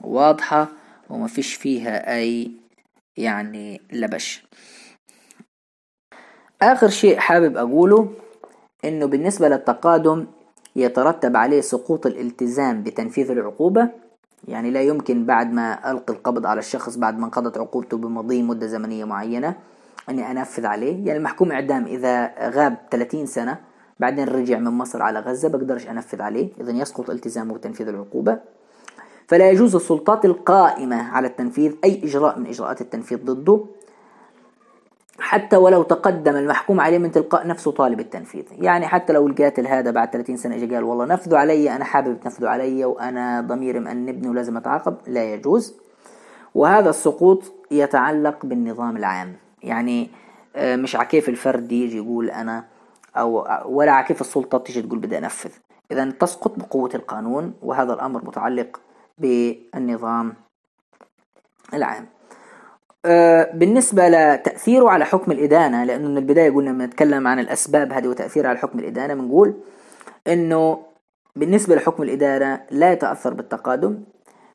واضحة وما فيش فيها أي يعني لبش آخر شيء حابب أقوله إنه بالنسبة للتقادم يترتب عليه سقوط الالتزام بتنفيذ العقوبة يعني لا يمكن بعد ما ألقي القبض على الشخص بعد ما انقضت عقوبته بمضي مدة زمنية معينة أني أنفذ عليه يعني المحكوم إعدام إذا غاب 30 سنة بعدين رجع من مصر على غزة بقدرش أنفذ عليه إذا يسقط التزامه بتنفيذ العقوبة فلا يجوز السلطات القائمة على التنفيذ أي إجراء من إجراءات التنفيذ ضده حتى ولو تقدم المحكوم عليه من تلقاء نفسه طالب التنفيذ يعني حتى لو القاتل هذا بعد 30 سنة اجى قال والله نفذوا علي أنا حابب تنفذوا علي وأنا ضميري مأنبني ولازم أتعاقب لا يجوز وهذا السقوط يتعلق بالنظام العام يعني آه، مش على كيف الفرد يجي يقول أنا أو ولا على كيف السلطة تيجي تقول بدي أنفذ إذا تسقط بقوة القانون وهذا الأمر متعلق بالنظام العام أه، بالنسبة لتأثيره على حكم الإدانة لأنه من البداية قلنا لما نتكلم عن الأسباب هذه وتأثيرها على حكم الإدانة بنقول أنه بالنسبة لحكم الإدانة لا يتأثر بالتقادم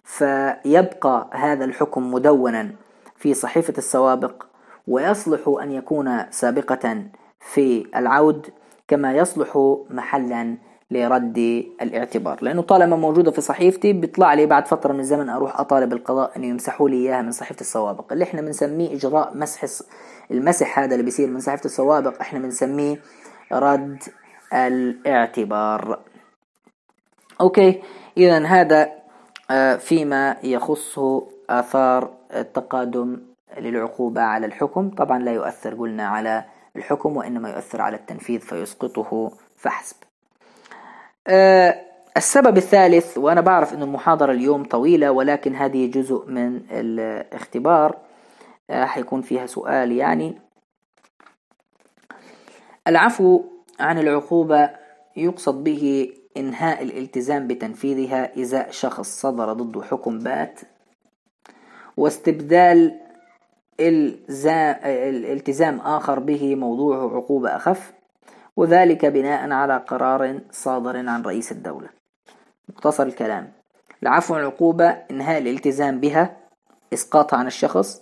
فيبقى هذا الحكم مدونا في صحيفة السوابق ويصلح أن يكون سابقة في العود كما يصلح محلا لرد الاعتبار لأنه طالما موجودة في صحيفتي بيطلع لي بعد فترة من الزمن أروح أطالب القضاء أن يمسحوا لي إياها من صحيفة السوابق اللي إحنا بنسميه إجراء مسح المسح هذا اللي بيصير من صحيفة السوابق إحنا بنسميه رد الاعتبار أوكي إذا هذا آه، فيما يخص آثار التقادم للعقوبة على الحكم طبعا لا يؤثر قلنا على الحكم وإنما يؤثر على التنفيذ فيسقطه فحسب أه السبب الثالث وأنا بعرف أن المحاضرة اليوم طويلة ولكن هذه جزء من الاختبار أه حيكون فيها سؤال يعني العفو عن العقوبة يقصد به إنهاء الالتزام بتنفيذها إذا شخص صدر ضده حكم بات واستبدال التزام آخر به موضوعه عقوبة أخف وذلك بناء على قرار صادر عن رئيس الدولة مختصر الكلام العفو عن العقوبة إنهاء الالتزام بها إسقاطها عن الشخص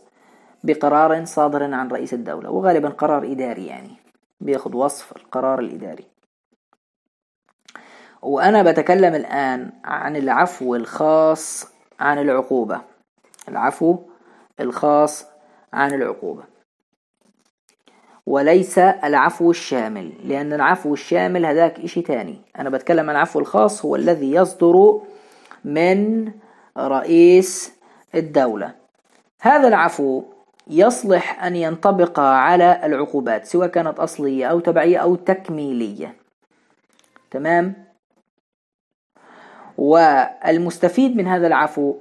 بقرار صادر عن رئيس الدولة وغالبا قرار إداري يعني بياخد وصف القرار الإداري وأنا بتكلم الآن عن العفو الخاص عن العقوبة العفو الخاص عن العقوبة وليس العفو الشامل لأن العفو الشامل هذاك إشي تاني أنا بتكلم عن العفو الخاص هو الذي يصدر من رئيس الدولة هذا العفو يصلح أن ينطبق على العقوبات سواء كانت أصلية أو تبعية أو تكميلية تمام والمستفيد من هذا العفو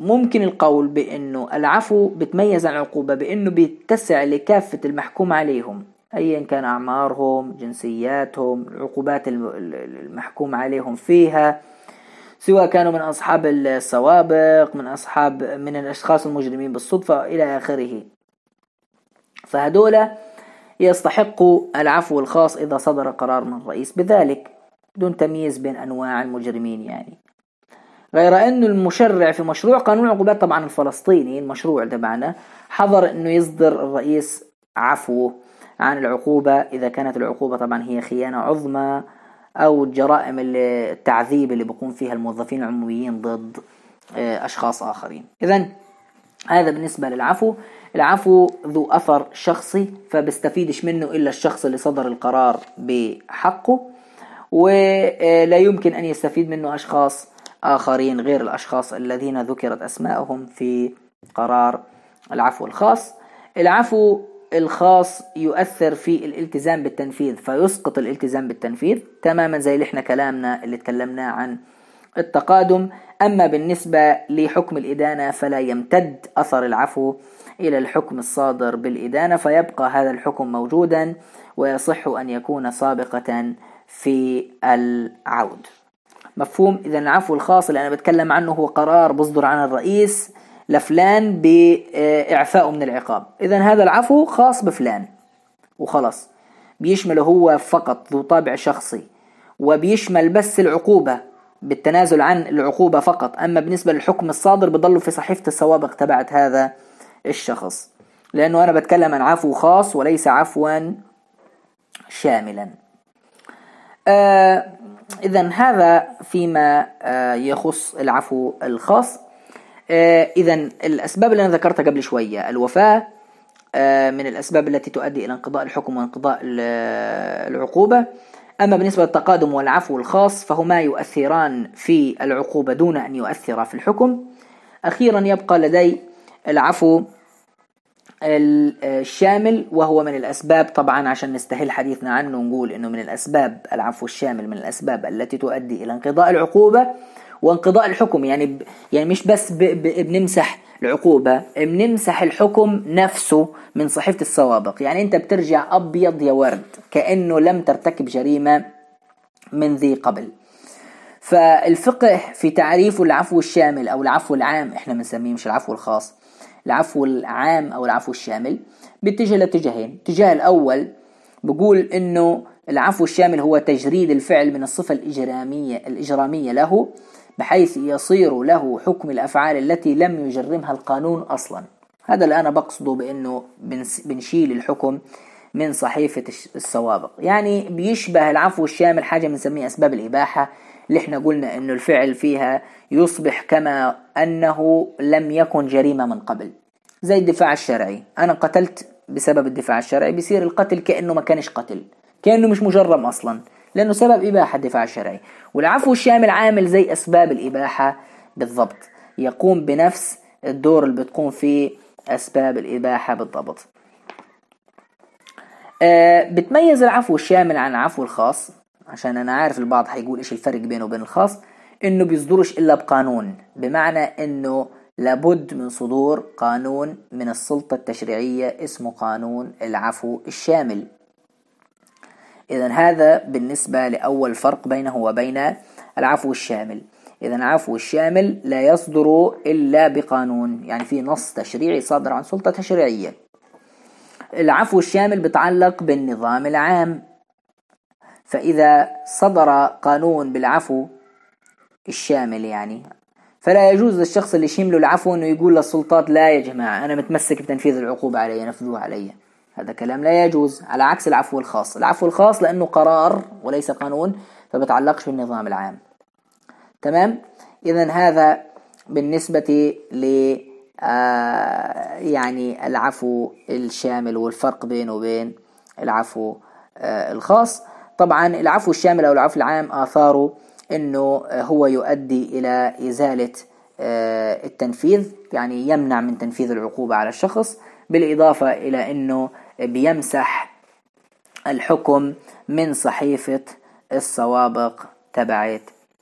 ممكن القول بأنه العفو بتميز عن العقوبة بأنه بيتسع لكافة المحكوم عليهم أيا كان أعمارهم جنسياتهم العقوبات المحكوم عليهم فيها سواء كانوا من أصحاب السوابق من أصحاب من الأشخاص المجرمين بالصدفة إلى آخره فهدول يستحقوا العفو الخاص إذا صدر قرار من الرئيس بذلك دون تمييز بين أنواع المجرمين يعني غير انه المشرع في مشروع قانون العقوبات طبعا الفلسطيني المشروع تبعنا حظر انه يصدر الرئيس عفو عن العقوبة اذا كانت العقوبة طبعا هي خيانة عظمى او الجرائم التعذيب اللي بيكون فيها الموظفين العموميين ضد آه، اشخاص اخرين اذا هذا بالنسبة للعفو العفو ذو أثر شخصي فبستفيدش منه إلا الشخص اللي صدر القرار بحقه ولا آه، يمكن أن يستفيد منه أشخاص آخرين غير الأشخاص الذين ذكرت أسماءهم في قرار العفو الخاص العفو الخاص يؤثر في الالتزام بالتنفيذ فيسقط الالتزام بالتنفيذ تماما زي اللي احنا كلامنا اللي اتكلمناه عن التقادم أما بالنسبة لحكم الإدانة فلا يمتد أثر العفو إلى الحكم الصادر بالإدانة فيبقى هذا الحكم موجودا ويصح أن يكون سابقة في العود مفهوم إذا العفو الخاص اللي أنا بتكلم عنه هو قرار بصدر عن الرئيس لفلان بإعفائه من العقاب إذا هذا العفو خاص بفلان وخلص بيشمله هو فقط ذو طابع شخصي وبيشمل بس العقوبة بالتنازل عن العقوبة فقط أما بالنسبة للحكم الصادر بضله في صحيفة السوابق تبعت هذا الشخص لأنه أنا بتكلم عن عفو خاص وليس عفوا شاملا آه إذا هذا فيما آه، يخص العفو الخاص آه، إذا الأسباب اللي أنا ذكرتها قبل شوية الوفاة آه، من الأسباب التي تؤدي إلى انقضاء الحكم وانقضاء العقوبة أما بالنسبة للتقادم والعفو الخاص فهما يؤثران في العقوبة دون أن يؤثرا في الحكم أخيرا يبقى لدي العفو آه، الشامل وهو من الأسباب طبعا عشان نستهل حديثنا عنه نقول أنه من الأسباب العفو الشامل من الأسباب التي تؤدي إلى انقضاء العقوبة وانقضاء الحكم يعني يعني مش بس ب... ب... بنمسح العقوبة بنمسح الحكم نفسه من صحيفة السوابق يعني أنت بترجع أبيض يا ورد كأنه لم ترتكب جريمة من ذي قبل فالفقه في تعريفه العفو الشامل أو العفو العام إحنا بنسميه مش العفو الخاص العفو العام أو العفو الشامل بيتجه لاتجاهين الاتجاه الأول بقول أنه العفو الشامل هو تجريد الفعل من الصفة الإجرامية الإجرامية له بحيث يصير له حكم الأفعال التي لم يجرمها القانون أصلا هذا اللي أنا بقصده بأنه بنشيل الحكم من صحيفة السوابق يعني بيشبه العفو الشامل حاجة بنسميها أسباب الإباحة اللي احنا قلنا انه الفعل فيها يصبح كما انه لم يكن جريمة من قبل زي الدفاع الشرعي انا قتلت بسبب الدفاع الشرعي بيصير القتل كأنه ما كانش قتل كأنه مش مجرم اصلا لانه سبب اباحة الدفاع الشرعي والعفو الشامل عامل زي اسباب الاباحة بالضبط يقوم بنفس الدور اللي بتقوم فيه اسباب الاباحة بالضبط أه بتميز العفو الشامل عن العفو الخاص عشان انا عارف البعض هيقول ايش الفرق بينه وبين الخاص انه بيصدرش الا بقانون بمعنى انه لابد من صدور قانون من السلطة التشريعية اسمه قانون العفو الشامل إذا هذا بالنسبة لأول فرق بينه وبين العفو الشامل إذا العفو الشامل لا يصدر إلا بقانون يعني في نص تشريعي صادر عن سلطة تشريعية العفو الشامل بتعلق بالنظام العام فإذا صدر قانون بالعفو الشامل يعني فلا يجوز للشخص اللي يشمله العفو انه يقول للسلطات لا يا جماعه انا متمسك بتنفيذ العقوبه علي نفذوها علي هذا كلام لا يجوز على عكس العفو الخاص العفو الخاص لانه قرار وليس قانون فبتعلقش بالنظام العام تمام اذا هذا بالنسبه ل آه يعني العفو الشامل والفرق بينه وبين العفو آه الخاص طبعا العفو الشامل أو العفو العام آثاره أنه هو يؤدي إلى إزالة آه، التنفيذ يعني يمنع من تنفيذ العقوبة على الشخص بالإضافة إلى أنه بيمسح الحكم من صحيفة السوابق تبعت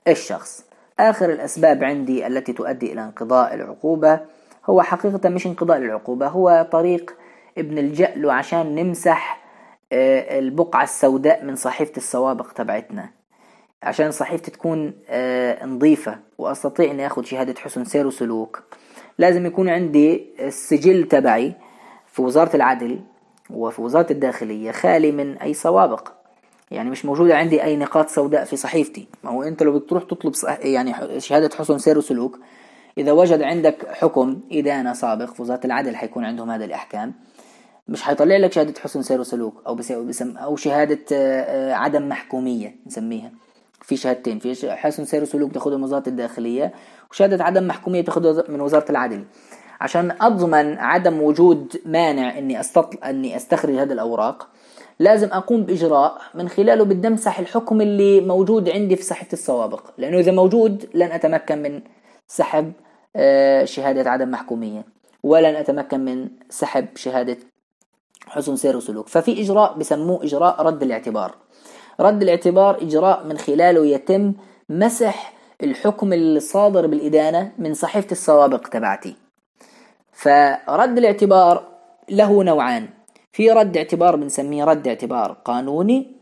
الشخص آخر الأسباب عندي التي تؤدي إلى انقضاء العقوبة هو حقيقة مش انقضاء العقوبة هو طريق ابن الجأل عشان نمسح آه، البقعة السوداء من صحيفة السوابق تبعتنا عشان صحيفتي تكون آه، نظيفة وأستطيع أن أخذ شهادة حسن سير وسلوك لازم يكون عندي السجل تبعي في وزارة العدل وفي وزارة الداخلية خالي من أي سوابق يعني مش موجودة عندي أي نقاط سوداء في صحيفتي ما هو أنت لو بتروح تطلب يعني شهادة حسن سير وسلوك إذا وجد عندك حكم إدانة سابق في وزارة العدل حيكون عندهم هذه الأحكام مش هيطلع لك شهاده حسن سير وسلوك او بسم او شهاده آه، آه، عدم محكوميه نسميها في شهادتين في حسن سير وسلوك تاخدها من وزاره الداخليه وشهاده عدم محكوميه تاخدها من وزاره العدل عشان اضمن عدم وجود مانع اني استطل... اني استخرج هذه الاوراق لازم اقوم باجراء من خلاله بدي امسح الحكم اللي موجود عندي في صحيفه السوابق لانه اذا موجود لن اتمكن من سحب آه، شهاده عدم محكوميه ولن اتمكن من سحب شهاده حسن سير وسلوك ففي إجراء بسموه إجراء رد الاعتبار رد الاعتبار إجراء من خلاله يتم مسح الحكم الصادر بالإدانة من صحيفة السوابق تبعتي فرد الاعتبار له نوعان في رد اعتبار بنسميه رد اعتبار قانوني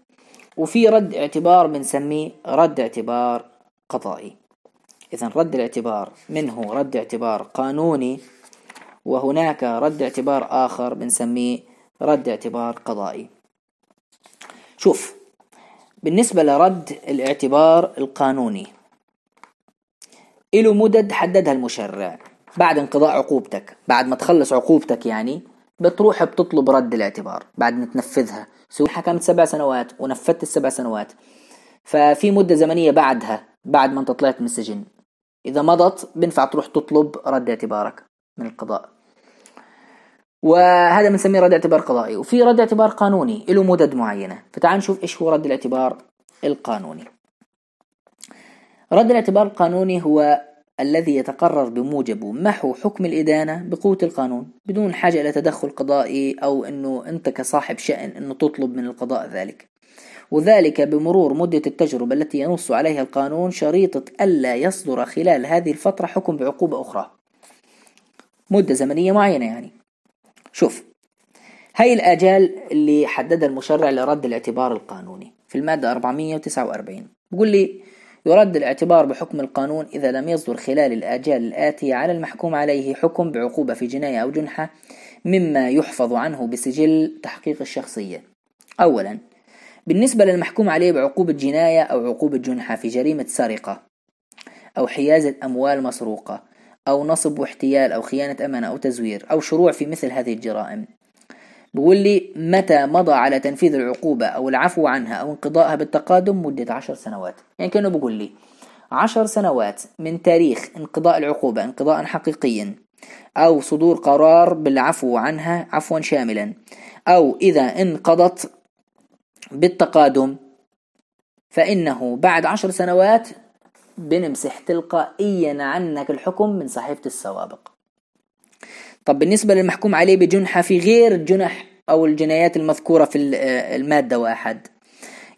وفي رد اعتبار بنسميه رد اعتبار قضائي إذا رد الاعتبار منه رد اعتبار قانوني وهناك رد اعتبار آخر بنسميه رد اعتبار قضائي شوف بالنسبة لرد الاعتبار القانوني إله مدد حددها المشرع بعد انقضاء عقوبتك بعد ما تخلص عقوبتك يعني بتروح بتطلب رد الاعتبار بعد ما تنفذها سواء حكمت سبع سنوات ونفذت السبع سنوات ففي مدة زمنية بعدها بعد ما انت طلعت من السجن إذا مضت بنفع تروح تطلب رد اعتبارك من القضاء وهذا بنسميه رد اعتبار قضائي وفي رد اعتبار قانوني له مدد معينة فتعال نشوف ايش هو رد الاعتبار القانوني رد الاعتبار القانوني هو الذي يتقرر بموجبه محو حكم الإدانة بقوة القانون بدون حاجة إلى تدخل قضائي أو أنه أنت كصاحب شأن أنه تطلب من القضاء ذلك وذلك بمرور مدة التجربة التي ينص عليها القانون شريطة ألا يصدر خلال هذه الفترة حكم بعقوبة أخرى مدة زمنية معينة يعني شوف هاي الآجال اللي حددها المشرع لرد الاعتبار القانوني في المادة 449 بقول لي يرد الاعتبار بحكم القانون إذا لم يصدر خلال الآجال الآتية على المحكوم عليه حكم بعقوبة في جناية أو جنحة مما يحفظ عنه بسجل تحقيق الشخصية أولا بالنسبة للمحكوم عليه بعقوبة جناية أو عقوبة جنحة في جريمة سرقة أو حيازة أموال مسروقة أو نصب واحتيال أو خيانة أمانة أو تزوير أو شروع في مثل هذه الجرائم بيقول لي متى مضى على تنفيذ العقوبة أو العفو عنها أو انقضائها بالتقادم مدة عشر سنوات يعني كأنه بيقول لي عشر سنوات من تاريخ انقضاء العقوبة انقضاء حقيقيا أو صدور قرار بالعفو عنها عفوا شاملا أو إذا انقضت بالتقادم فإنه بعد عشر سنوات بنمسح تلقائيا عنك الحكم من صحيفة السوابق طب بالنسبة للمحكوم عليه بجنحة في غير الجنح أو الجنايات المذكورة في آه، المادة واحد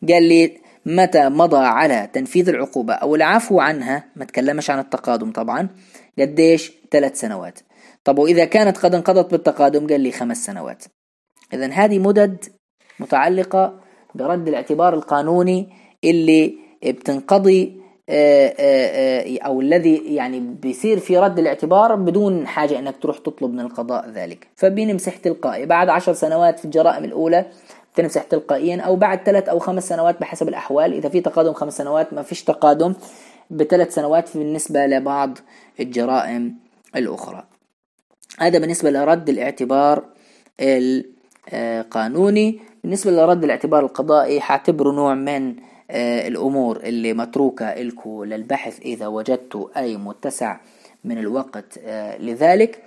قال لي متى مضى على تنفيذ العقوبة أو العفو عنها ما تكلمش عن التقادم طبعا قديش ثلاث سنوات طب وإذا كانت قد انقضت بالتقادم قال لي خمس سنوات إذا هذه مدد متعلقة برد الاعتبار القانوني اللي بتنقضي او الذي يعني بيصير في رد الاعتبار بدون حاجه انك تروح تطلب من القضاء ذلك فبينمسح تلقائي بعد عشر سنوات في الجرائم الاولى بتنمسح تلقائيا او بعد ثلاث او خمس سنوات بحسب الاحوال اذا في تقادم خمس سنوات ما فيش تقادم بثلاث سنوات بالنسبه لبعض الجرائم الاخرى هذا بالنسبه لرد الاعتبار القانوني بالنسبه لرد الاعتبار القضائي حاعتبره نوع من آه، الأمور اللي متروكة لكم للبحث إذا وجدتوا أي متسع من الوقت آه، لذلك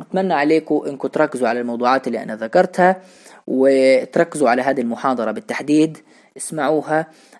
أتمنى عليكم أنكم تركزوا على الموضوعات اللي أنا ذكرتها وتركزوا على هذه المحاضرة بالتحديد اسمعوها